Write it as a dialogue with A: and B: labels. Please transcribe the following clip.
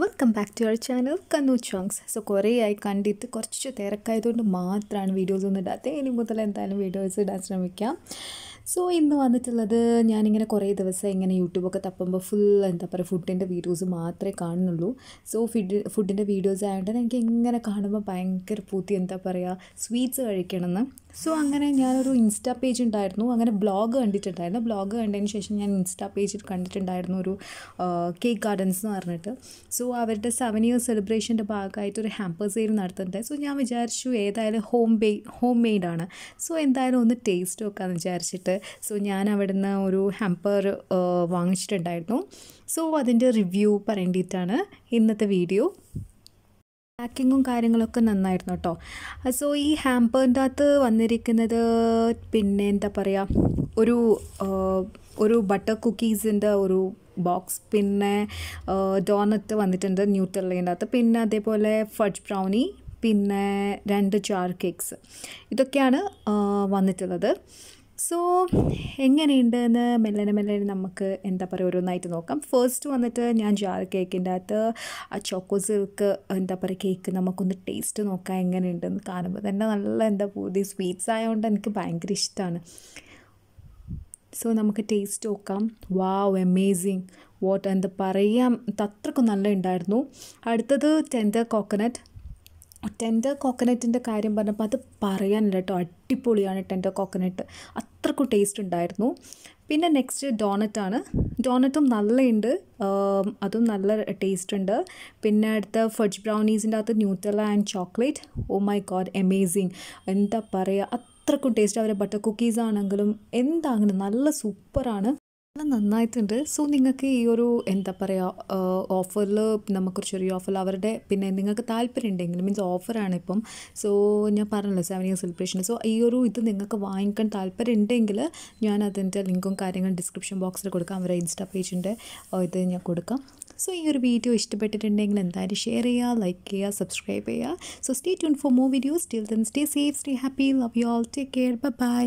A: welcome back to our channel കന്നു ചോങ്സ് so കുറേ ആയി കണ്ടിട്ട് കുറച്ച് തിരക്കായതുകൊണ്ട് മാത്രമാണ് വീഡിയോസ് ഒന്നും ഇടാത്തത് ഇനി മുതൽ എന്തായാലും വീഡിയോസ് ഇടാൻ ശ്രമിക്കാം സോ ഇന്ന് വന്നിട്ടുള്ളത് ഞാനിങ്ങനെ കുറേ ദിവസം ഇങ്ങനെ യൂട്യൂബൊക്കെ തപ്പുമ്പോൾ ഫുൾ എന്താ പറയുക ഫുഡിൻ്റെ വീഡിയോസ് മാത്രമേ കാണുന്നുള്ളൂ സോ ഫുഡ് ഫുഡിൻ്റെ വീഡിയോസ് ആയതുകൊണ്ട് എനിക്ക് ഇങ്ങനെ കാണുമ്പോൾ ഭയങ്കര പൂത്തി എന്താ പറയുക സ്വീറ്റ്സ് കഴിക്കണമെന്ന് സോ അങ്ങനെ ഞാനൊരു ഇൻസ്റ്റാ പേജ് ഉണ്ടായിരുന്നു അങ്ങനെ ബ്ലോഗ് കണ്ടിട്ടുണ്ടായിരുന്നു ബ്ലോഗ് കണ്ടതിന് ശേഷം ഞാൻ ഇൻസ്റ്റാ പേജിൽ കണ്ടിട്ടുണ്ടായിരുന്നു ഒരു കേക്ക് ഗാർഡൻസ് എന്ന് പറഞ്ഞിട്ട് സോ അവരുടെ സെവൻ ഇയർ സെലിബ്രേഷൻ്റെ ഭാഗമായിട്ട് ഒരു ഹാമ്പർ സെയിൽ നടത്തുന്നുണ്ട് സോ ഞാൻ വിചാരിച്ചു ഏതായാലും ഹോം ബേ ഹോം മെയ്ഡാണ് സോ എന്തായാലും ഒന്ന് ടേസ്റ്റ് വെക്കാമെന്ന് വിചാരിച്ചിട്ട് സോ ഞാൻ അവിടുന്ന് ഒരു ഹാമ്പർ വാങ്ങിച്ചിട്ടുണ്ടായിരുന്നു സോ അതിൻ്റെ റിവ്യൂ പറയേണ്ടിയിട്ടാണ് ഇന്നത്തെ വീഡിയോ പാക്കിങ്ങും കാര്യങ്ങളൊക്കെ നന്നായിരുന്നു കേട്ടോ സോ ഈ ഹാമ്പറിൻ്റെ അകത്ത് വന്നിരിക്കുന്നത് പിന്നെ എന്താ പറയുക ഒരു ഒരു ബട്ടർ കുക്കീസിൻ്റെ ഒരു ബോക്സ് പിന്നെ ഡോണറ്റ് വന്നിട്ടുണ്ട് ന്യൂട്രലിൻ്റെ അകത്ത് പിന്നെ അതേപോലെ ഫഡ്ജ് ബ്രൗണി പിന്നെ രണ്ട് ചാർ കേക്ക്സ് ഇതൊക്കെയാണ് വന്നിട്ടുള്ളത് സോ എങ്ങനെയുണ്ട് എന്ന് മെല്ലനെ മെല്ലനെ നമുക്ക് എന്താ പറയുക ഓരോന്നായിട്ട് നോക്കാം ഫസ്റ്റ് വന്നിട്ട് ഞാൻ ജാർ കേക്കിൻ്റെ അകത്ത് ആ ചോക്കോ സിൽക്ക് എന്താ പറയുക കേക്ക് നമുക്കൊന്ന് ടേസ്റ്റ് നോക്കാം എങ്ങനെയുണ്ടെന്ന് കാണുമ്പോൾ തന്നെ നല്ല എന്താ പുതിയ സ്വീറ്റ്സ് ആയതുകൊണ്ട് എനിക്ക് ഭയങ്കര ഇഷ്ടമാണ് സോ നമുക്ക് ടേസ്റ്റ് നോക്കാം വാവ് എമേസിങ് വാട്ട് എന്താ പറയാം അത്രക്കും നല്ല ഉണ്ടായിരുന്നു അടുത്തത് ടെൻഡർ കോക്കനട്ട് ടെൻഡർ കോക്കനട്ടിൻ്റെ കാര്യം പറഞ്ഞപ്പോൾ അത് പറയാനില്ല കേട്ടോ അടിപൊളിയാണ് ടെൻഡർ കോക്കനട്ട് അത്രക്കും ടേസ്റ്റ് ഉണ്ടായിരുന്നു പിന്നെ നെക്സ്റ്റ് ആണ് ഡോണറ്റും ഉണ്ട് അതും നല്ല ടേസ്റ്റ് ഉണ്ട് പിന്നെ അടുത്ത ഫഡ്ജ് ബ്രൗണീസിൻ്റെ അകത്ത് Nutella and chocolate oh my god amazing എന്താ പറയുക അത്രക്കും ടേസ്റ്റ് അവരെ ബട്ടർ കുക്കീസ് ആണെങ്കിലും എന്താണെങ്കിലും നല്ല സൂപ്പറാണ് നന്നായിട്ടുണ്ട് സോ നിങ്ങൾക്ക് ഈ ഒരു എന്താ പറയുക ഓഫറിൽ നമുക്കൊരു ചെറിയ ഓഫർ അവരുടെ പിന്നെ നിങ്ങൾക്ക് താല്പര്യം ഉണ്ടെങ്കിൽ മീൻസ് ഓഫറാണ് ഇപ്പം സോ ഞാൻ പറഞ്ഞല്ലോ സെവൻ ഇയർ സെലിബ്രേഷൻ സോ ഈ ഒരു ഇത് നിങ്ങൾക്ക് വാങ്ങിക്കാൻ താല്പര്യം ഉണ്ടെങ്കിൽ ഞാൻ അതിൻ്റെ ലിങ്കും കാര്യങ്ങളും ഡിസ്ക്രിപ്ഷൻ ബോക്സിൽ കൊടുക്കാം അവരുടെ ഇൻസ്റ്റാ പേജിൻ്റെ ഇത് ഞാൻ കൊടുക്കാം സോ ഈ ഒരു വീഡിയോ ഇഷ്ടപ്പെട്ടിട്ടുണ്ടെങ്കിൽ എന്തായാലും ഷെയർ ചെയ്യുക ലൈക്ക് ചെയ്യുക സബ്സ്ക്രൈബ് ചെയ്യുക so stay tune for more videos still then stay safe stay happy love you all take care by